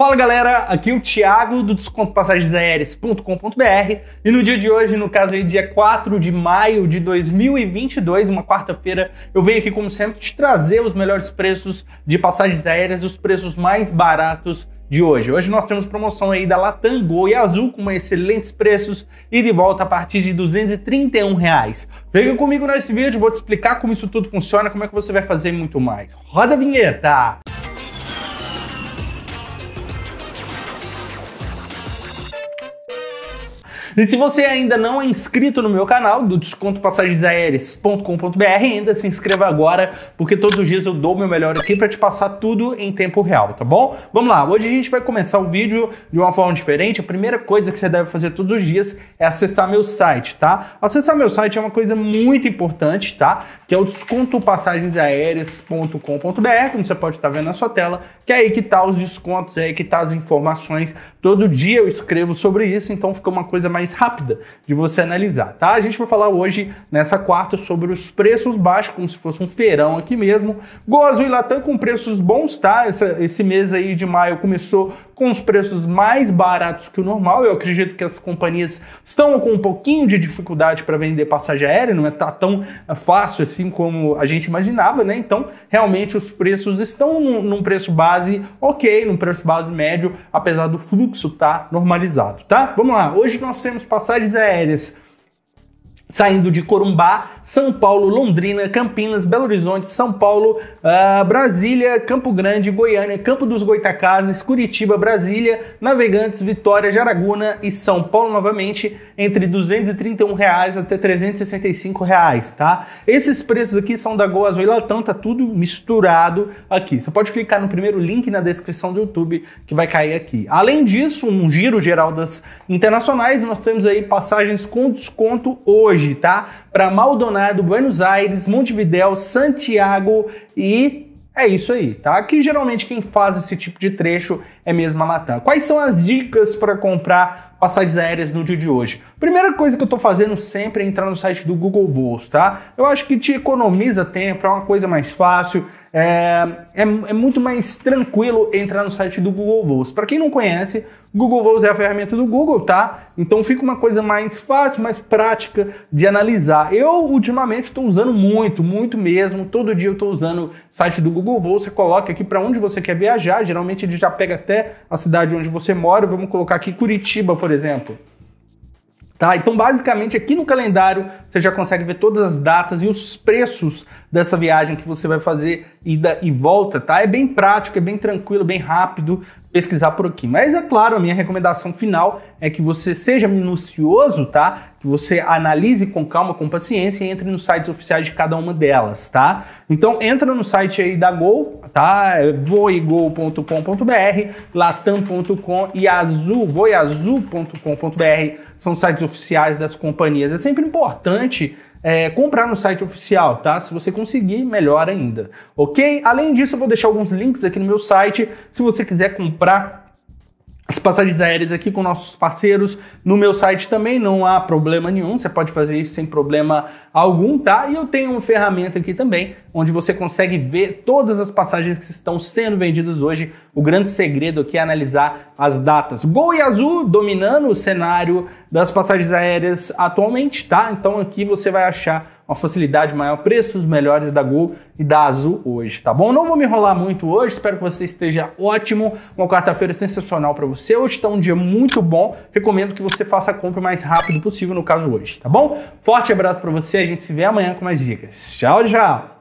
Fala galera, aqui é o Thiago do descontopassagensaéreas.com.br e no dia de hoje, no caso aí, dia 4 de maio de 2022, uma quarta-feira, eu venho aqui como sempre te trazer os melhores preços de passagens aéreas, os preços mais baratos de hoje. Hoje nós temos promoção aí da Latam, Gol e Azul com excelentes preços e de volta a partir de 231 reais. Venha comigo nesse vídeo, vou te explicar como isso tudo funciona, como é que você vai fazer muito mais. Roda a vinheta! E se você ainda não é inscrito no meu canal, do desconto Aéreas.com.br, ainda se inscreva agora, porque todos os dias eu dou o meu melhor aqui para te passar tudo em tempo real, tá bom? Vamos lá, hoje a gente vai começar o vídeo de uma forma diferente. A primeira coisa que você deve fazer todos os dias é acessar meu site, tá? Acessar meu site é uma coisa muito importante, tá? Que é o desconto Aéreas.com.br, como você pode estar tá vendo na sua tela, que é aí que tá os descontos, é aí que tá as informações. Todo dia eu escrevo sobre isso, então fica uma coisa mais mais rápida de você analisar, tá? A gente vai falar hoje, nessa quarta, sobre os preços baixos, como se fosse um feirão aqui mesmo. Gozo e Latam com preços bons, tá? Essa, esse mês aí de maio começou com os preços mais baratos que o normal. Eu acredito que as companhias estão com um pouquinho de dificuldade para vender passagem aérea, não é tá tão é, fácil assim como a gente imaginava, né? Então, realmente os preços estão num, num preço base ok, num preço base médio, apesar do fluxo estar tá normalizado, tá? Vamos lá. Hoje nós temos passagens aéreas saindo de Corumbá, São Paulo, Londrina, Campinas, Belo Horizonte, São Paulo, uh, Brasília, Campo Grande, Goiânia, Campo dos Goitacazes, Curitiba, Brasília, Navegantes, Vitória, Jaraguna e São Paulo novamente entre R$ 231 reais até R$ 365, reais, tá? Esses preços aqui são da Goa Azul e Latam, tá tudo misturado aqui. Você pode clicar no primeiro link na descrição do YouTube que vai cair aqui. Além disso, um giro geral das internacionais, nós temos aí passagens com desconto hoje hoje, tá? Para Maldonado, Buenos Aires, Montevidéu, Santiago e é isso aí, tá? Que geralmente quem faz esse tipo de trecho é mesmo a Latam. Quais são as dicas para comprar passagens aéreas no dia de hoje? Primeira coisa que eu estou fazendo sempre é entrar no site do Google Voos, tá? Eu acho que te economiza tempo, é uma coisa mais fácil. É, é, é, muito mais tranquilo entrar no site do Google Voos. Para quem não conhece, Google Voos é a ferramenta do Google, tá? Então fica uma coisa mais fácil, mais prática de analisar. Eu ultimamente estou usando muito, muito mesmo. Todo dia eu estou usando o site do Google Voos. Você coloca aqui para onde você quer viajar. Geralmente ele já pega até a cidade onde você mora. Vamos colocar aqui Curitiba, por exemplo. Tá? Então, basicamente, aqui no calendário você já consegue ver todas as datas e os preços dessa viagem que você vai fazer ida e volta, tá? É bem prático, é bem tranquilo, bem rápido pesquisar por aqui. Mas é claro, a minha recomendação final é que você seja minucioso, tá? Que você analise com calma, com paciência e entre nos sites oficiais de cada uma delas, tá? Então entra no site aí da Gol, tá? É voigol.com.br, latam.com e azul, voeazul.com.br são sites oficiais das companhias. É sempre importante é, comprar no site oficial, tá? Se você conseguir, melhor ainda, ok? Além disso, eu vou deixar alguns links aqui no meu site, se você quiser comprar as passagens aéreas aqui com nossos parceiros no meu site também, não há problema nenhum, você pode fazer isso sem problema algum, tá? E eu tenho uma ferramenta aqui também, onde você consegue ver todas as passagens que estão sendo vendidas hoje. O grande segredo aqui é analisar as datas. Gol e Azul dominando o cenário das passagens aéreas atualmente, tá? Então aqui você vai achar uma facilidade maior, preços melhores da Gol e da Azul hoje, tá bom? Não vou me enrolar muito hoje, espero que você esteja ótimo. Uma quarta-feira sensacional para você. Hoje está um dia muito bom. Recomendo que você faça a compra o mais rápido possível, no caso hoje, tá bom? Forte abraço para você gente se vê amanhã com mais dicas. Tchau, tchau!